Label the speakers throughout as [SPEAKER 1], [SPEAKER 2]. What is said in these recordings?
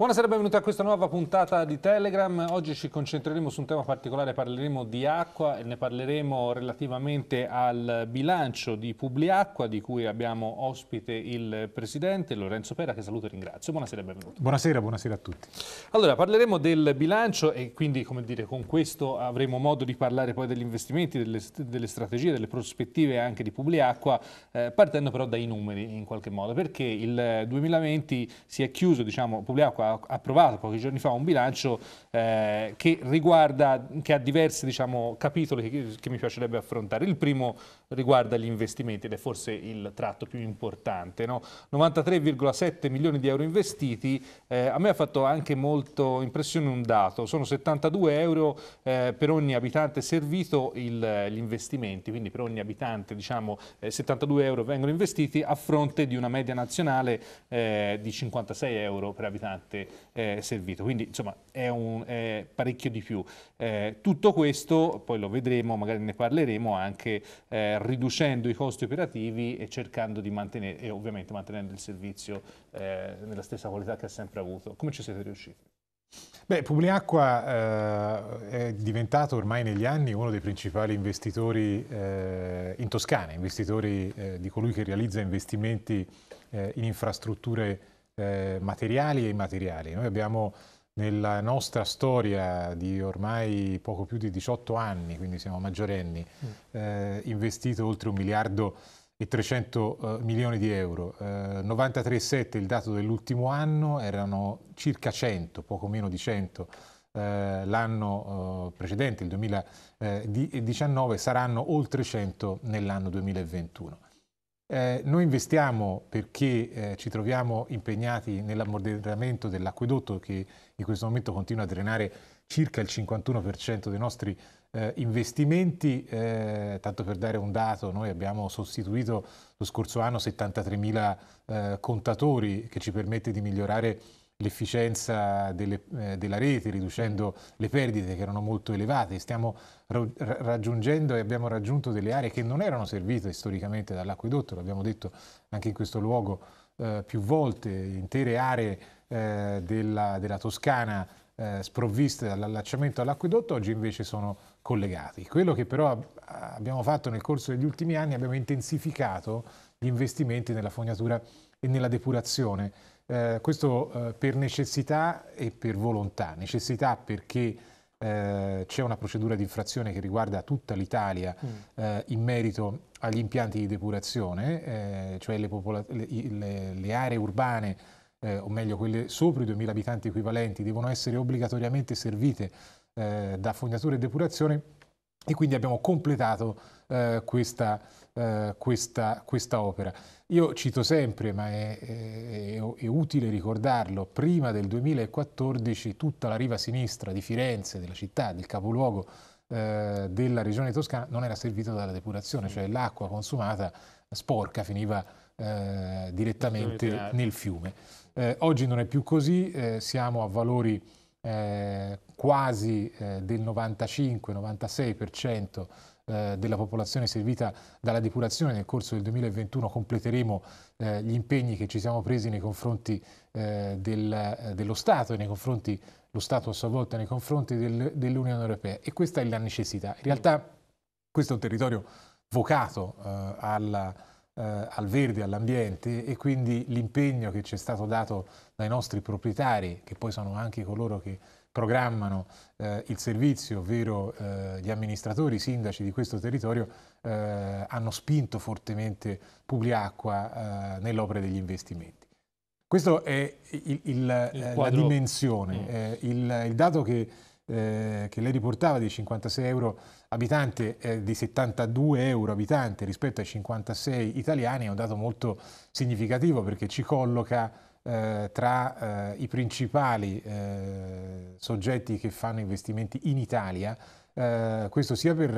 [SPEAKER 1] Buonasera e benvenuti a questa nuova puntata di Telegram. Oggi ci concentreremo su un tema particolare, parleremo di acqua e ne parleremo relativamente al bilancio di Publiacqua di cui abbiamo ospite il presidente Lorenzo Pera che saluto e ringrazio. Buonasera e benvenuti.
[SPEAKER 2] Buonasera, buonasera a tutti.
[SPEAKER 1] Allora parleremo del bilancio e quindi come dire con questo avremo modo di parlare poi degli investimenti, delle, delle strategie, delle prospettive anche di Publiacqua eh, partendo però dai numeri in qualche modo perché il 2020 si è chiuso diciamo Publiacqua approvato pochi giorni fa un bilancio eh, che, riguarda, che ha diversi diciamo, capitoli che, che mi piacerebbe affrontare. Il primo riguarda gli investimenti ed è forse il tratto più importante. No? 93,7 milioni di euro investiti, eh, a me ha fatto anche molto impressione un dato, sono 72 euro eh, per ogni abitante servito il, gli investimenti, quindi per ogni abitante diciamo eh, 72 euro vengono investiti a fronte di una media nazionale eh, di 56 euro per abitante eh, servito, quindi insomma è, un, è parecchio di più. Eh, tutto questo, poi lo vedremo, magari ne parleremo anche eh, riducendo i costi operativi e cercando di mantenere, e ovviamente mantenendo il servizio eh, nella stessa qualità che ha sempre avuto. Come ci siete riusciti?
[SPEAKER 2] Beh, Publiacqua eh, è diventato ormai negli anni uno dei principali investitori eh, in Toscana, investitori eh, di colui che realizza investimenti eh, in infrastrutture eh, materiali e immateriali. Noi abbiamo nella nostra storia di ormai poco più di 18 anni, quindi siamo maggiorenni, mm. eh, investito oltre un miliardo e 300 eh, milioni di euro. Eh, 93,7 il dato dell'ultimo anno, erano circa 100, poco meno di 100 eh, l'anno eh, precedente, il 2019, eh, saranno oltre 100 nell'anno 2021. Eh, noi investiamo perché eh, ci troviamo impegnati nell'ammodernamento dell'acquedotto che in questo momento continua a drenare circa il 51% dei nostri eh, investimenti. Eh, tanto per dare un dato, noi abbiamo sostituito lo scorso anno 73.000 eh, contatori che ci permette di migliorare l'efficienza eh, della rete, riducendo le perdite che erano molto elevate. Stiamo raggiungendo e abbiamo raggiunto delle aree che non erano servite storicamente dall'acquedotto, l'abbiamo detto anche in questo luogo eh, più volte, intere aree eh, della, della, Toscana eh, sprovviste dall'allacciamento all'acquedotto, oggi invece sono collegate. Quello che però abbiamo fatto nel corso degli ultimi anni, abbiamo intensificato gli investimenti nella fognatura e nella depurazione eh, questo eh, per necessità e per volontà. Necessità perché eh, c'è una procedura di infrazione che riguarda tutta l'Italia mm. Eh, in merito agli impianti di depurazione, eh, cioè le, le, le, le, aree urbane, eh, o meglio quelle sopra i 2.000 abitanti equivalenti, devono essere obbligatoriamente servite da fognature e depurazione e quindi abbiamo completato eh, questa, eh, questa, questa, opera. Io cito sempre, ma è, è, è, utile ricordarlo, prima del 2014 tutta la riva sinistra di Firenze, della città, del capoluogo eh, della regione toscana, non era servita dalla depurazione, cioè l'acqua consumata sporca finiva eh, direttamente nel fiume. Eh, oggi non è più così, eh, siamo a valori quasi eh, del 95-96% eh, della popolazione servita dalla depurazione. Nel corso del 2021 completeremo eh, gli impegni che ci siamo presi nei confronti eh, del, eh, dello Stato e nei confronti lo Stato a sua volta nei confronti del, dell'Unione Europea e questa è la necessità. In realtà questo è un territorio vocato eh, alla, al verde, all'ambiente e quindi l'impegno che ci è stato dato dai nostri proprietari, che poi sono anche coloro che programmano eh, il servizio, ovvero eh, gli amministratori, i sindaci di questo territorio, eh, hanno spinto fortemente Publiacqua eh, nell'opera degli investimenti. Questa è il, il, il eh, la dimensione, mm. Eh, il, il, dato che, che, lei riportava di 56 euro abitante, di 72 euro abitante rispetto ai 56 italiani è un dato molto significativo perché ci colloca eh, tra eh, i principali eh, soggetti che fanno investimenti in Italia, eh, questo sia per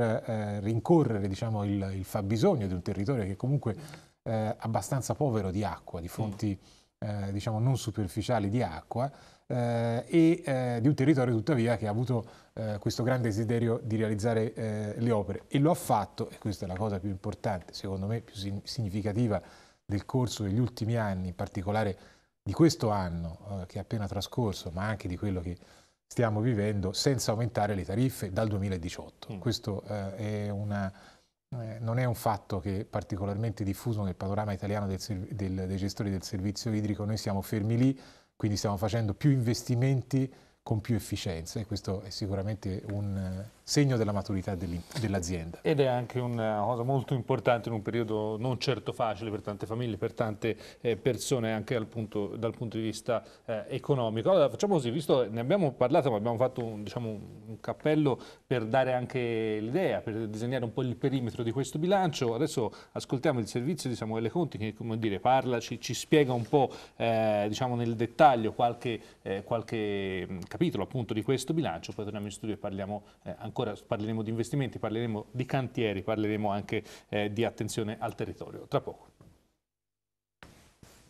[SPEAKER 2] rincorrere diciamo, il, il, fabbisogno di un territorio che è comunque è abbastanza povero di acqua, di mm. fonti mm. diciamo, non superficiali di acqua, eh, e eh, di un territorio tuttavia che ha avuto eh, questo grande desiderio di realizzare le opere e lo ha fatto, e questa è la cosa più importante, secondo me più significativa del corso degli ultimi anni, in particolare di questo anno eh, che è appena trascorso, ma anche di quello che stiamo vivendo, senza aumentare le tariffe dal 2018. Mm. Questo eh, è una, eh, non è un fatto che è particolarmente diffuso nel panorama italiano del, del, dei gestori del servizio idrico, noi siamo fermi lì, quindi stiamo facendo più investimenti con più efficienza e questo è sicuramente un segno della maturità dell'azienda.
[SPEAKER 1] Ed è anche una cosa molto importante in un periodo non certo facile per tante famiglie, per tante eh, persone anche dal punto, dal punto di vista eh, economico. Allora facciamo così, visto ne abbiamo parlato ma abbiamo fatto un, diciamo, un cappello per dare anche l'idea, per disegnare un po' il perimetro di questo bilancio, adesso ascoltiamo il servizio di Samuele Conti che come dire, parla, ci, ci spiega un po' eh, diciamo nel dettaglio qualche, eh, qualche capitolo appunto di questo bilancio, poi torniamo in studio e parliamo ancora ancora parleremo di investimenti, parleremo di cantieri, parleremo anche eh, di attenzione al territorio. Tra poco.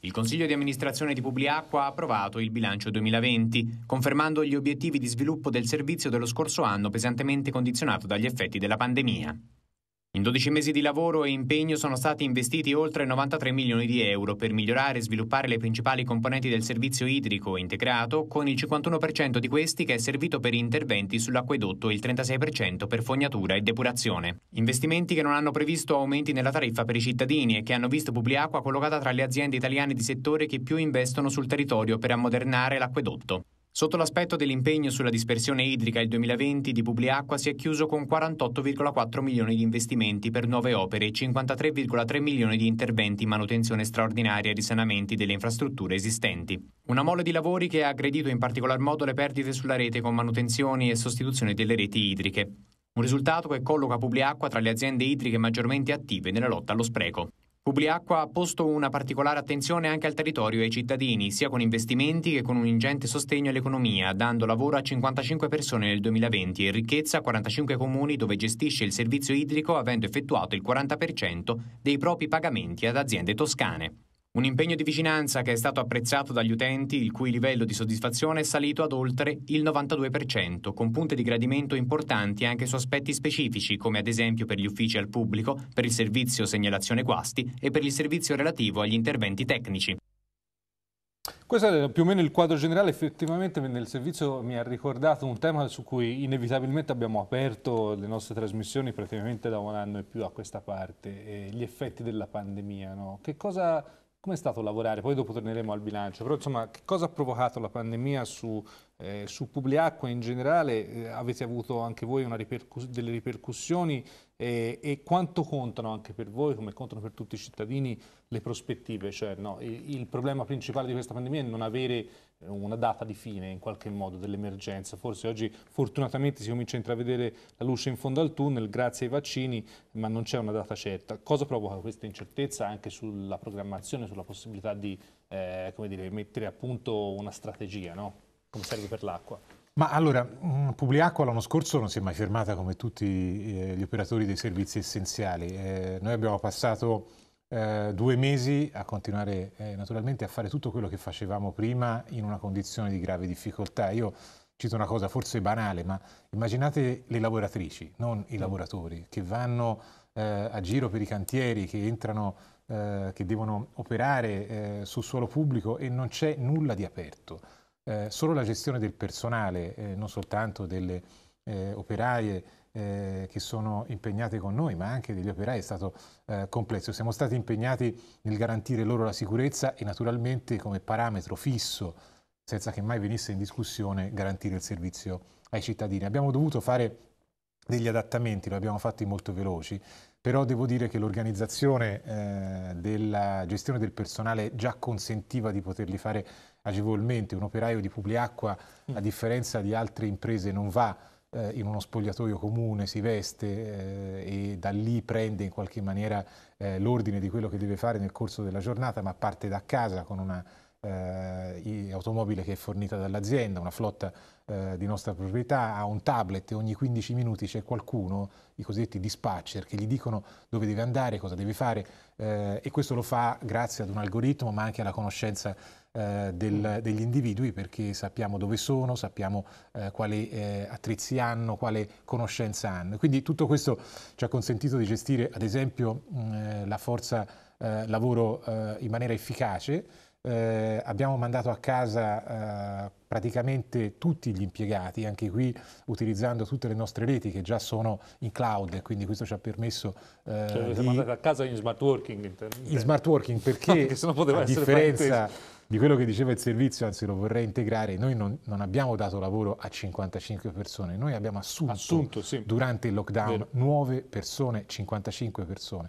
[SPEAKER 3] Il Consiglio di amministrazione di Publiacqua ha approvato il bilancio 2020, confermando gli obiettivi di sviluppo del servizio dello scorso anno pesantemente condizionato dagli effetti della pandemia. In 12 mesi di lavoro e impegno sono stati investiti oltre 93 milioni di euro per migliorare e sviluppare le principali componenti del servizio idrico integrato, con il 51% di questi che è servito per interventi sull'acquedotto e il 36% per fognatura e depurazione. Investimenti che non hanno previsto aumenti nella tariffa per i cittadini e che hanno visto Publiacqua collocata tra le aziende italiane di settore che più investono sul territorio per ammodernare l'acquedotto. Sotto l'aspetto dell'impegno sulla dispersione idrica il 2020 di Publiacqua si è chiuso con 48,4 milioni di investimenti per nuove opere e 53,3 milioni di interventi in manutenzione straordinaria e risanamenti delle infrastrutture esistenti. Una mole di lavori che ha aggredito in particolar modo le perdite sulla rete con manutenzioni e sostituzione delle reti idriche. Un risultato che colloca Publiacqua tra le aziende idriche maggiormente attive nella lotta allo spreco. Publiacqua ha posto una particolare attenzione anche al territorio e ai cittadini, sia con investimenti che con un ingente sostegno all'economia, dando lavoro a 55 persone nel 2020 e ricchezza a 45 comuni dove gestisce il servizio idrico avendo effettuato il 40% dei propri pagamenti ad aziende toscane. Un impegno di vicinanza che è stato apprezzato dagli utenti, il cui livello di soddisfazione è salito ad oltre il 92%, con punte di gradimento importanti anche su aspetti specifici, come ad esempio per gli uffici al pubblico, per il servizio segnalazione guasti e per il servizio relativo agli interventi tecnici.
[SPEAKER 1] Questo è più o meno il quadro generale, effettivamente nel servizio mi ha ricordato un tema su cui inevitabilmente abbiamo aperto le nostre trasmissioni praticamente da un anno e più a questa parte, eh, gli effetti della pandemia. No? Che cosa Com'è stato lavorare? Poi dopo torneremo al bilancio, però insomma che cosa ha provocato la pandemia su, eh, su Publiacqua in generale? Eh, avete avuto anche voi ripercus delle ripercussioni eh, e quanto contano anche per voi, come contano per tutti i cittadini, le prospettive? Cioè, no, il, il problema principale di questa pandemia è non avere una data di fine in qualche modo dell'emergenza. Forse oggi fortunatamente si comincia a intravedere la luce in fondo al tunnel grazie ai vaccini, ma non c'è una data certa. Cosa provoca questa incertezza anche sulla programmazione, sulla possibilità di eh, dire, mettere a punto una strategia, no? come serve per l'acqua?
[SPEAKER 2] Ma allora, mm, Publiacqua l'anno scorso non si è mai fermata come tutti eh, gli operatori dei servizi essenziali. Eh, noi abbiamo passato eh, due mesi a continuare eh, naturalmente a fare tutto quello che facevamo prima in una condizione di grave difficoltà. Io cito una cosa forse banale, ma immaginate le lavoratrici, non i lavoratori, che vanno eh, a giro per i cantieri, che entrano, eh, che devono operare eh, sul suolo pubblico e non c'è nulla di aperto. Eh, solo la gestione del personale, non soltanto delle operaie, eh, che sono impegnate con noi, ma anche degli operai, è stato eh, complesso. Siamo stati impegnati nel garantire loro la sicurezza e naturalmente come parametro fisso, senza che mai venisse in discussione, garantire il servizio ai cittadini. Abbiamo dovuto fare degli adattamenti, lo abbiamo fatti molto veloci, però devo dire che l'organizzazione eh, della gestione del personale già consentiva di poterli fare agevolmente. Un operaio di Publiacqua, a mm. differenza di altre imprese, non va eh, in uno spogliatoio comune si veste eh, e da lì prende in qualche maniera eh, l'ordine di quello che deve fare nel corso della giornata, ma parte da casa con una eh, automobile che è fornita dall'azienda, una flotta eh, di nostra proprietà, ha un tablet e ogni 15 minuti c'è qualcuno, i cosiddetti dispatcher, che gli dicono dove deve andare, cosa deve fare eh, e questo lo fa grazie ad un algoritmo ma anche alla conoscenza eh, del, mm. degli individui perché sappiamo dove sono, sappiamo eh, quali eh, attrezzi hanno, quale conoscenza hanno. Quindi tutto questo ci ha consentito di gestire ad esempio mh, mm, eh, la forza eh, lavoro eh, in maniera efficace. abbiamo mandato a casa praticamente tutti gli impiegati, anche qui utilizzando tutte le nostre reti che già sono in cloud, quindi questo ci ha permesso eh, cioè, di...
[SPEAKER 1] a casa in smart working. In, smart working perché, perché a differenza
[SPEAKER 2] di quello che diceva il servizio, anzi lo vorrei integrare, noi non, non abbiamo dato lavoro a 55 persone, noi abbiamo assunto, assunto sì. durante il lockdown Vero. nuove persone, 55 persone.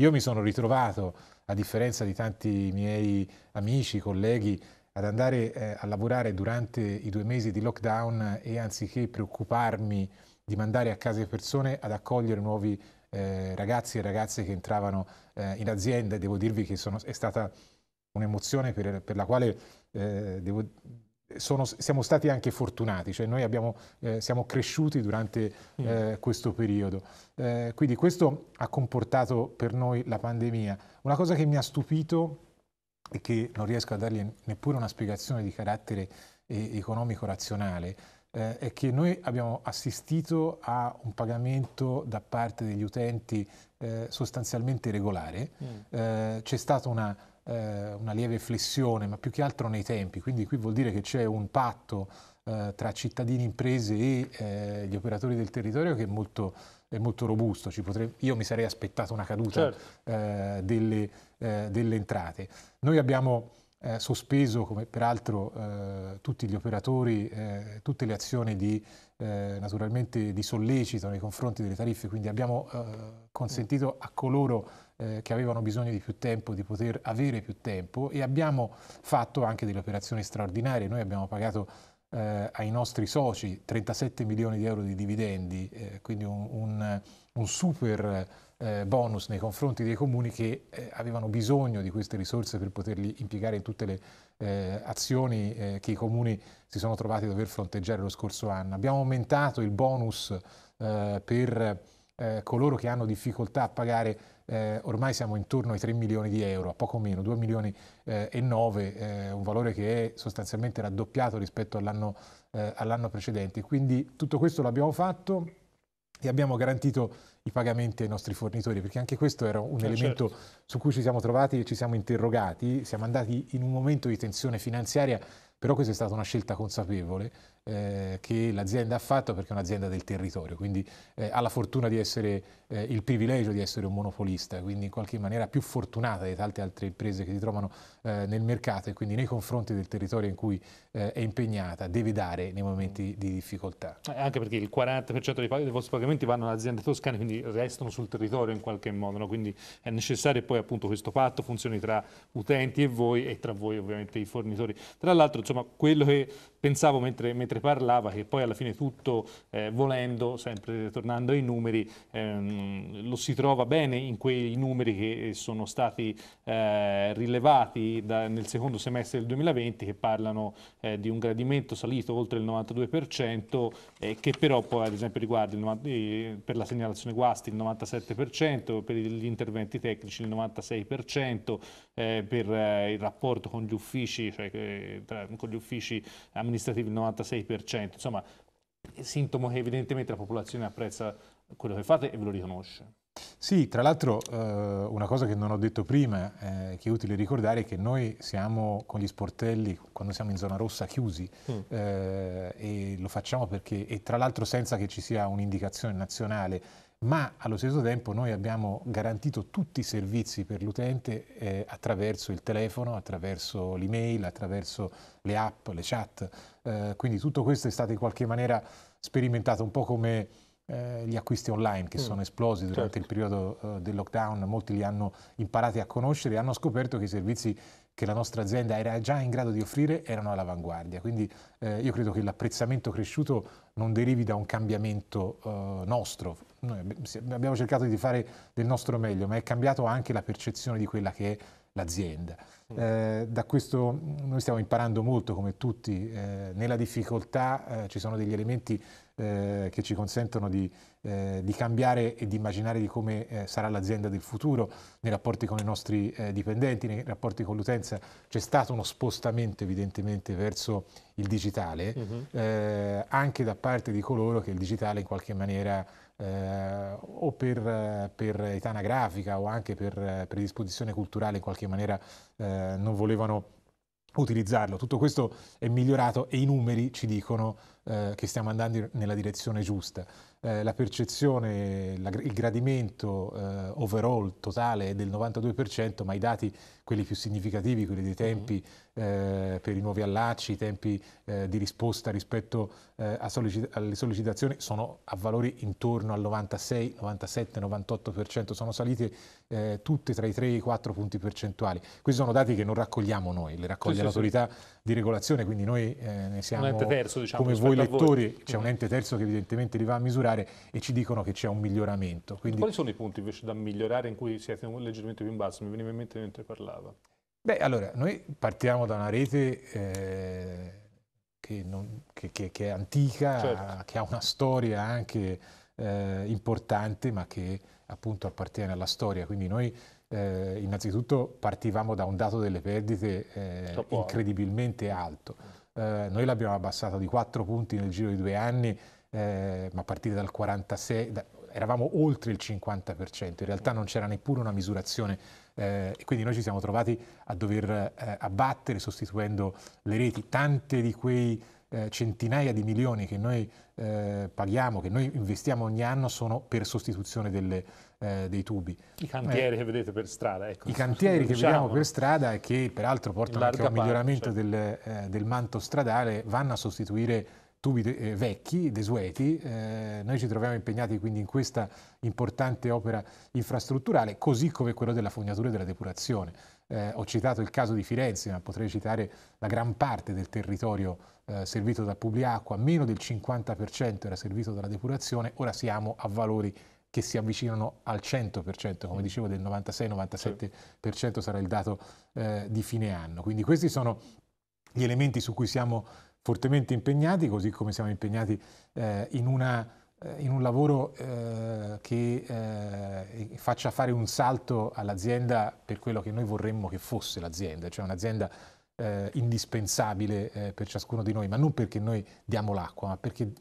[SPEAKER 2] Io mi sono ritrovato, a differenza di tanti miei amici, colleghi, ad andare eh, a lavorare durante i due mesi di lockdown e anziché preoccuparmi di mandare a casa le persone ad accogliere nuovi eh, ragazzi e ragazze che entravano eh, in azienda, devo dirvi che sono, è stata un'emozione per, per, la quale eh, devo, sono, siamo stati anche fortunati, cioè noi abbiamo, eh, siamo cresciuti durante eh, questo periodo. Eh, quindi questo ha comportato per noi la pandemia. Una cosa che mi ha stupito e che non riesco a dargli neppure una spiegazione di carattere eh, economico razionale, eh, è che noi abbiamo assistito a un pagamento da parte degli utenti eh, sostanzialmente regolare, mm. eh, c'è stata una eh, una lieve flessione, ma più che altro nei tempi, quindi qui vuol dire che c'è un patto eh, tra cittadini, imprese e eh, gli operatori del territorio che è molto, è molto robusto, potrebbe, io mi sarei aspettato una caduta certo. Eh, delle, eh, delle, entrate. Noi abbiamo sospeso, come peraltro tutti gli operatori, tutte le azioni di naturalmente di sollecito nei confronti delle tariffe, quindi abbiamo eh, consentito a coloro eh, che avevano bisogno di più tempo, di poter avere più tempo e abbiamo fatto anche delle operazioni straordinarie. Noi abbiamo pagato eh, ai nostri soci 37 milioni di euro di dividendi, eh, quindi un, un, un super eh, bonus nei confronti dei comuni che eh, avevano bisogno di queste risorse per poterli impiegare in tutte le eh, azioni che i comuni si sono trovati a dover fronteggiare lo scorso anno. Abbiamo aumentato il bonus per coloro che hanno difficoltà a pagare eh, ormai siamo intorno ai 3 milioni di euro, a poco meno, 2 milioni eh, e 9, eh, un valore che è sostanzialmente raddoppiato rispetto all'anno, eh, all'anno precedente. Quindi tutto questo l'abbiamo fatto e abbiamo garantito i pagamenti ai nostri fornitori, perché anche questo era un eh elemento certo. su cui ci siamo trovati e ci siamo interrogati, siamo andati in un momento di tensione finanziaria, però questa è stata una scelta consapevole eh, che l'azienda ha fatto perché è un'azienda del territorio, quindi eh, ha la fortuna di essere eh, il privilegio di essere un monopolista, quindi in qualche maniera più fortunata di tante altre imprese che si trovano eh, nel mercato e quindi nei confronti del territorio in cui eh, è impegnata deve dare nei momenti di difficoltà.
[SPEAKER 1] Eh, anche perché il 40% dei, dei vostri pagamenti vanno alle aziende toscane, quindi restano sul territorio in qualche modo, no? quindi è necessario poi appunto questo patto funzioni tra utenti e voi e tra voi ovviamente i fornitori. Tra l'altro insomma quello che pensavo mentre, mentre mentre parlava che poi alla fine tutto eh, volendo, sempre tornando ai numeri, ehm, lo si trova bene in quei numeri che sono stati eh, rilevati da, nel secondo semestre del 2020 che parlano eh, di un gradimento salito oltre il 92% eh, che però poi ad esempio riguarda il, eh, per la segnalazione guasti il 97%, per gli interventi tecnici il 96%, eh, per il rapporto con gli uffici, cioè, tra, con gli uffici amministrativi il 96%, 6%, insomma, sintomo che evidentemente la popolazione apprezza quello che fate e ve lo riconosce.
[SPEAKER 2] Sì, tra l'altro eh, una cosa che non ho detto prima, eh, che è utile ricordare, è che noi siamo con gli sportelli, quando siamo in zona rossa, chiusi mm. eh, e lo facciamo perché, e tra l'altro senza che ci sia un'indicazione nazionale, ma allo stesso tempo noi abbiamo garantito tutti i servizi per l'utente eh, attraverso il telefono, attraverso l'email, attraverso le app, le chat, eh, quindi tutto questo è stato in qualche maniera sperimentato un po' come eh, gli acquisti online che mm. sono esplosi durante certo. il periodo eh, del lockdown, molti li hanno imparati a conoscere e hanno scoperto che i servizi che la nostra azienda era già in grado di offrire erano all'avanguardia. Quindi eh, io credo che l'apprezzamento cresciuto non derivi da un cambiamento eh, nostro, noi abbiamo cercato di fare del nostro meglio, ma è cambiato anche la percezione di quella che è l'azienda. Mm. Eh, da questo noi stiamo imparando molto come tutti, eh, nella difficoltà eh, ci sono degli elementi eh, che ci consentono di, eh, di, cambiare e di immaginare di come eh, sarà l'azienda del futuro, nei rapporti con i nostri dipendenti, nei rapporti con l'utenza, c'è stato uno spostamento evidentemente verso il digitale, uh-huh. anche da parte di coloro che il digitale in qualche maniera eh, o per, per, età anagrafica o anche per predisposizione culturale in qualche maniera eh, non volevano utilizzarlo. Tutto questo è migliorato e i numeri ci dicono eh, che stiamo andando nella direzione giusta eh, la percezione, la, il gradimento eh, overall totale è del 92%, ma i dati, quelli più significativi, quelli dei mm-hmm. tempi eh, per i nuovi allacci, i tempi eh, di risposta rispetto eh, sollecita- alle sollecitazioni, sono a valori intorno al 96, 97, 98%, sono salite eh, tutte tra i 3 e i 4 punti percentuali. Questi sono dati che non raccogliamo noi, li raccoglie sì, l'autorità sì, di regolazione, quindi noi ne siamo terzo, diciamo, come voi lettori, voi. c'è un mm-hmm. ente terzo che evidentemente li va a misurare migliorare e ci dicono che c'è un miglioramento. Quindi...
[SPEAKER 1] Quali sono i punti invece da migliorare in cui siete leggermente più in basso? Mi veniva in mente mentre parlava.
[SPEAKER 2] Beh, allora, noi partiamo da una rete eh, che, non, che, che, che, è antica, certo. che ha una storia anche eh, importante, ma che appunto appartiene alla storia. Quindi noi eh, innanzitutto partivamo da un dato delle perdite eh, incredibilmente alto. Eh, noi l'abbiamo abbassato di 4 punti nel giro di due anni eh, ma a partire dal 46 da, eravamo oltre il 50%, in realtà non c'era neppure una misurazione eh, e quindi noi ci siamo trovati a dover eh, abbattere sostituendo le reti, tante di quei eh, centinaia di milioni che noi eh, paghiamo, che noi investiamo ogni anno sono per sostituzione delle, eh, dei tubi.
[SPEAKER 1] I cantieri che vedete per strada. Ecco. I cantieri che vediamo diciamo. per
[SPEAKER 2] strada e che peraltro portano anche a un miglioramento cioè. del, del manto stradale vanno a sostituire tubi eh, vecchi, desueti. Eh, noi ci troviamo impegnati quindi in questa importante opera infrastrutturale, così come quella della fognatura e della depurazione. Eh, ho citato il caso di Firenze, ma potrei citare la gran parte del territorio eh, servito da Publiacqua, meno del 50% era servito dalla depurazione, ora siamo a valori che si avvicinano al 100%, come dicevo del 96-97% sarà il dato eh, di fine anno. Quindi questi sono gli elementi su cui siamo fortemente impegnati, così come siamo impegnati eh, in, una, eh, in, un lavoro eh, che eh, faccia fare un salto all'azienda per quello che noi vorremmo che fosse l'azienda, cioè un'azienda eh, indispensabile eh, per ciascuno di noi, ma non perché noi diamo l'acqua, ma perché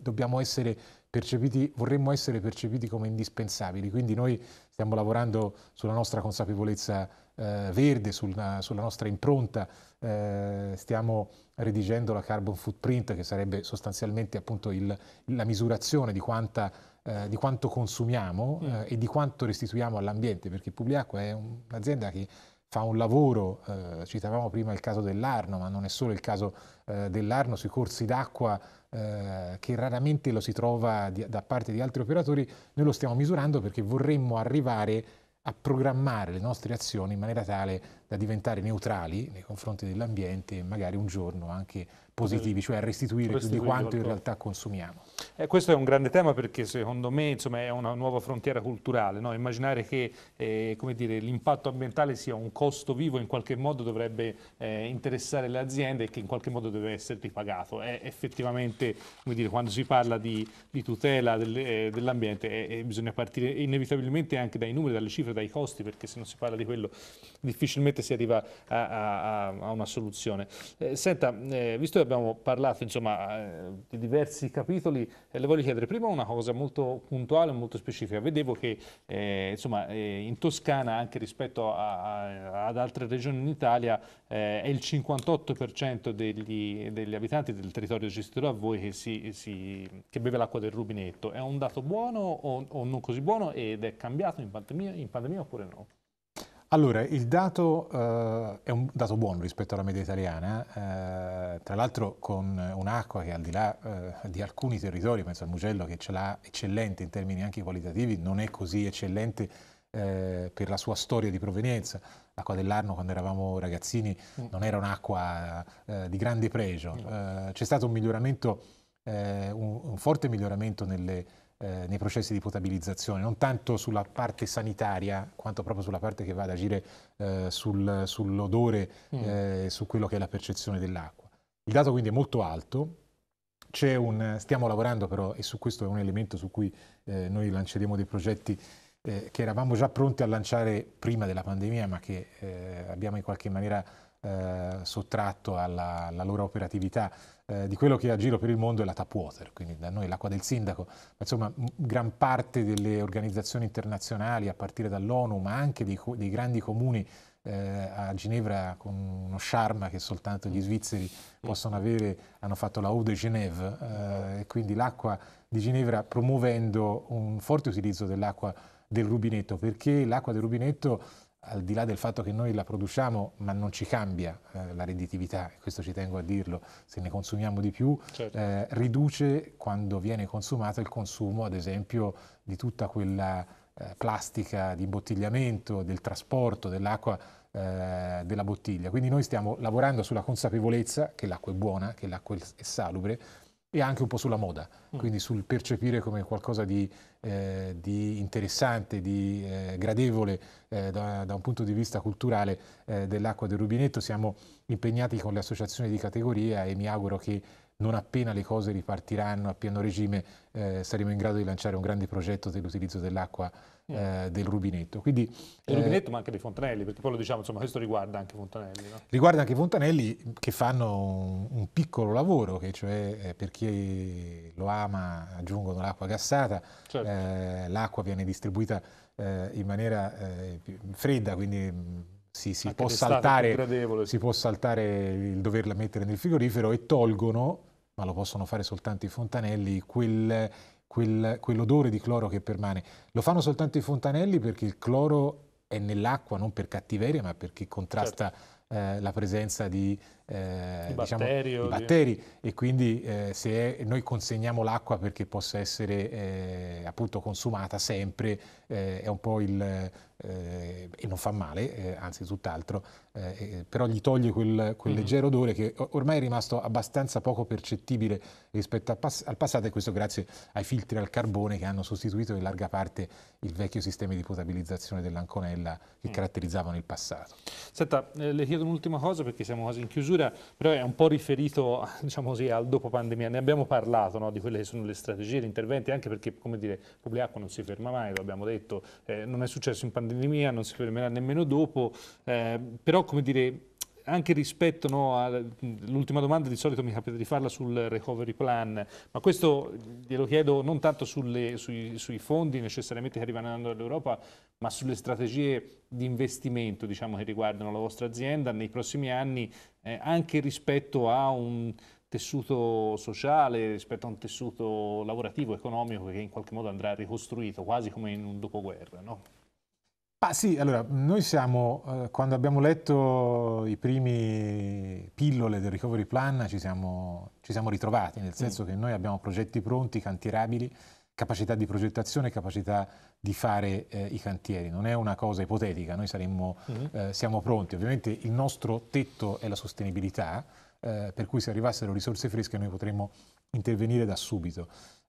[SPEAKER 2] dobbiamo essere percepiti, vorremmo essere percepiti come indispensabili. Quindi noi stiamo lavorando sulla nostra consapevolezza verde, sulla, sulla nostra impronta eh, stiamo redigendo la carbon footprint, che sarebbe sostanzialmente appunto il, la misurazione di, quanta, eh, di quanto consumiamo mm. eh, e di quanto restituiamo all'ambiente, perché Publiacqua è un'azienda che fa un lavoro, eh, citavamo prima il caso dell'Arno, ma non è solo il caso eh, dell'Arno, sui corsi d'acqua eh, che raramente lo si trova di, da parte di altri operatori, noi lo stiamo misurando perché vorremmo arrivare a programmare le nostre azioni in maniera tale da diventare neutrali nei confronti dell'ambiente e magari un giorno anche positivi, cioè restituire, più di quanto in realtà consumiamo.
[SPEAKER 1] Eh, questo è un grande tema perché secondo me insomma, è una nuova frontiera culturale. No? Immaginare che eh, l'impatto ambientale sia un costo vivo in qualche modo dovrebbe eh, interessare le aziende e che in qualche modo deve essere ripagato. È effettivamente, dire, quando si parla di, di tutela del, eh, dell'ambiente bisogna partire inevitabilmente anche dai numeri, dalle cifre, dai costi, perché se non si parla di quello difficilmente si arriva a, a, a una soluzione. Eh, senta, eh, visto che abbiamo parlato insomma, eh, di diversi capitoli e le voglio chiedere prima una cosa molto puntuale, molto specifica. Vedevo che eh, insomma, eh, in Toscana, anche rispetto a, a, ad altre regioni in Italia, eh, è il 58% degli, degli, abitanti del territorio gestito da voi che, si, si, che beve l'acqua del rubinetto. È un dato buono o, o, non così buono ed è cambiato in pandemia, in pandemia oppure no?
[SPEAKER 2] Allora, il dato eh, è un dato buono rispetto alla media italiana, eh, tra l'altro con un'acqua che al di là eh, di alcuni territori, penso al Mugello che ce l'ha eccellente in termini anche qualitativi, non è così eccellente eh, per la sua storia di provenienza. L'acqua dell'Arno quando eravamo ragazzini mm. non era un'acqua eh, di grande pregio, eh, c'è stato un miglioramento, un, un, forte miglioramento nelle eh, nei processi di potabilizzazione, non tanto sulla parte sanitaria quanto proprio sulla parte che va ad agire eh, sul, sull'odore, mm. eh, su quello che è la percezione dell'acqua. Il dato quindi è molto alto, un, stiamo lavorando però, e su questo è un elemento su cui eh, noi lanceremo dei progetti eh, che eravamo già pronti a lanciare prima della pandemia, ma che abbiamo in qualche maniera eh, sottratto alla, alla, loro operatività eh, di quello che a giro per il mondo è la tap water, quindi da noi l'acqua del sindaco, ma insomma gran parte delle organizzazioni internazionali a partire dall'ONU, ma anche dei, dei grandi comuni eh, a Ginevra con uno charme che soltanto gli svizzeri possono avere, hanno fatto la Eau de Genève, eh, e quindi l'acqua di Ginevra promuovendo un forte utilizzo dell'acqua del rubinetto, perché l'acqua del rubinetto al di là del fatto che noi la produciamo ma non ci cambia eh, la redditività, questo ci tengo a dirlo, se ne consumiamo di più, certo. eh, riduce quando viene consumato il consumo ad esempio di tutta quella eh, plastica di imbottigliamento, del trasporto, dell'acqua eh, della bottiglia. Quindi noi stiamo lavorando sulla consapevolezza che l'acqua è buona, che l'acqua è salubre, e anche un po' sulla moda, mm. quindi sul percepire come qualcosa di, eh, di interessante, di eh, gradevole eh, da, da, un punto di vista culturale eh, dell'acqua del rubinetto. Siamo impegnati con le associazioni di categoria e mi auguro che non appena le cose ripartiranno a pieno regime eh, saremo in grado di lanciare un grande progetto dell'utilizzo dell'acqua mm. eh, del rubinetto. Quindi, del eh, rubinetto
[SPEAKER 1] ma anche dei fontanelli, perché poi lo diciamo, insomma, questo riguarda anche i Fontanelli. No?
[SPEAKER 2] Riguarda anche i Fontanelli che fanno un, un piccolo lavoro, che cioè eh, per chi lo ama aggiungono l'acqua gassata, certo. Eh, l'acqua viene distribuita in maniera fredda, quindi mm, si, si, può saltare, si, può saltare, il doverla mettere nel frigorifero e tolgono ma lo possono fare soltanto i fontanelli, quel, quel, quell'odore di cloro che permane. Lo fanno soltanto i fontanelli perché il cloro è nell'acqua non per cattiveria, ma perché contrasta certo. eh, la presenza di eh, diciamo, di batteri e quindi eh, se noi consegniamo l'acqua perché possa essere eh, appunto consumata sempre eh, è un po' il eh, e non fa male eh, anzi tutt'altro però gli toglie quel, quel mm leggero odore che ormai è rimasto abbastanza poco percettibile rispetto pass- al passato e questo grazie ai filtri al carbone che hanno sostituito in larga parte il vecchio sistema di potabilizzazione dell'anconella che mm. caratterizzavano il passato.
[SPEAKER 1] Senta, le chiedo un'ultima cosa perché siamo quasi in chiusura chiusura, però è un po' riferito diciamo così, al dopo pandemia, ne abbiamo parlato no, di quelle che sono le strategie, gli interventi, anche perché come dire, Publiacqua non si ferma mai, lo abbiamo detto, eh, non è successo in pandemia, non si fermerà nemmeno dopo, eh, però come dire anche rispetto no, all'ultima domanda di solito mi capita di farla sul recovery plan, ma questo glielo chiedo non tanto sulle, sui, sui, fondi necessariamente che arrivano dall'Europa, ma sulle strategie di investimento diciamo, che riguardano la vostra azienda nei prossimi anni, eh, anche rispetto a un tessuto sociale, rispetto a un tessuto lavorativo, economico che in qualche modo andrà ricostruito, quasi come in un dopoguerra. No?
[SPEAKER 2] Ah, sì, allora, noi siamo, eh, quando abbiamo letto i primi pillole del recovery plan ci siamo, ci siamo ritrovati, nel mm. senso mm. che noi abbiamo progetti pronti, cantierabili, capacità di progettazione, capacità di fare eh, i cantieri. Non è una cosa ipotetica, noi saremmo, mm. eh, siamo pronti. Ovviamente il nostro tetto è la sostenibilità, eh, per cui se arrivassero risorse fresche noi potremmo intervenire da subito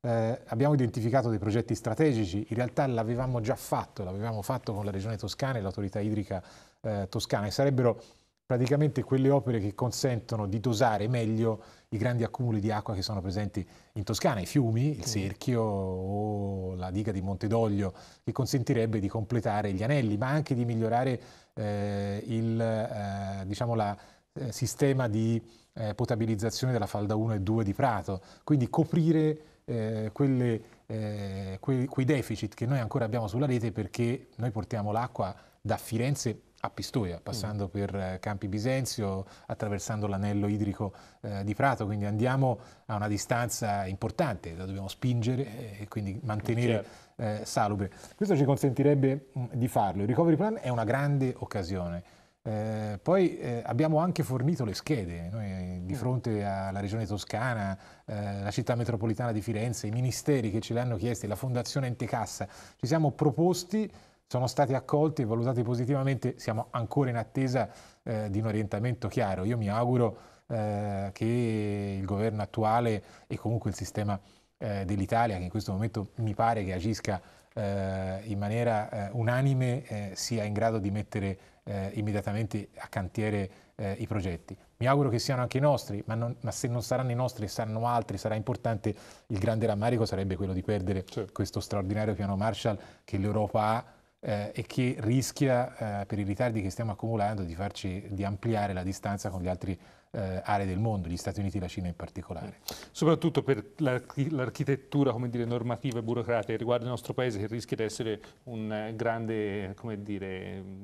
[SPEAKER 2] eh, abbiamo identificato dei progetti strategici, in realtà l'avevamo già fatto, l'avevamo fatto con la Regione Toscana e l'autorità idrica eh, toscana e sarebbero praticamente quelle opere che consentono di dosare meglio i grandi accumuli di acqua che sono presenti in Toscana, i fiumi, il Serchio o la diga di Montedoglio, che consentirebbe di completare gli anelli, ma anche di migliorare eh, il eh, diciamo la, eh, sistema di eh, potabilizzazione della falda 1 e 2 di Prato, quindi coprire eh, quelle, eh, quei, quei deficit che noi ancora abbiamo sulla rete perché noi portiamo l'acqua da Firenze a Pistoia, mm. passando per eh, Campi Bisenzio, attraversando l'anello idrico eh, di Prato, quindi andiamo a una distanza importante, la dobbiamo spingere eh, e quindi mantenere certo. eh, salubre. Questo ci consentirebbe mh, mm, di farlo. Il recovery plan è una grande occasione eh, poi eh, abbiamo anche fornito le schede, noi di mm. fronte alla regione toscana, eh, la città metropolitana di Firenze, i ministeri che ce le hanno chieste, la fondazione Entecassa, ci siamo proposti, sono stati accolti e valutati positivamente, siamo ancora in attesa eh, di un orientamento chiaro. Io mi auguro eh, che il governo attuale e comunque il sistema eh, dell'Italia, che in questo momento mi pare che agisca in maniera unanime, sia in grado di mettere eh, immediatamente a cantiere eh, i progetti. Mi auguro che siano anche i nostri, ma, non, ma, se non saranno i nostri e saranno altri, sarà importante, il grande rammarico sarebbe quello di perdere certo. questo straordinario piano Marshall che l'Europa ha eh, e che rischia, eh, per i ritardi che stiamo accumulando, di, farci, di ampliare la distanza con gli altri paesi eh, aree del mondo, gli Stati Uniti e la Cina in particolare.
[SPEAKER 1] Soprattutto per l'architettura normativa e burocratica riguardo il nostro paese che rischia di essere un eh, grande dire,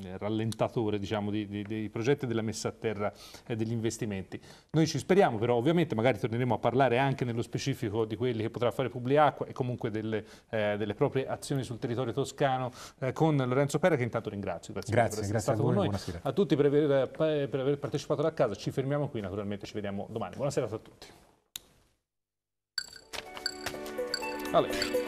[SPEAKER 1] eh, rallentatore diciamo, dei, dei, dei progetti e della messa a terra eh, degli investimenti. Noi ci speriamo però ovviamente, magari torneremo a parlare anche nello specifico di quelli che potrà fare Publiacqua e comunque delle, eh, delle proprie azioni sul territorio toscano eh, con Lorenzo Pera che intanto ringrazio. Grazie, grazie per essere grazie stato a voi, con noi. Buonasera. A tutti per aver, per aver partecipato da casa, ci fermiamo qui naturalmente ci vediamo domani. Buonasera a tutti. Allora.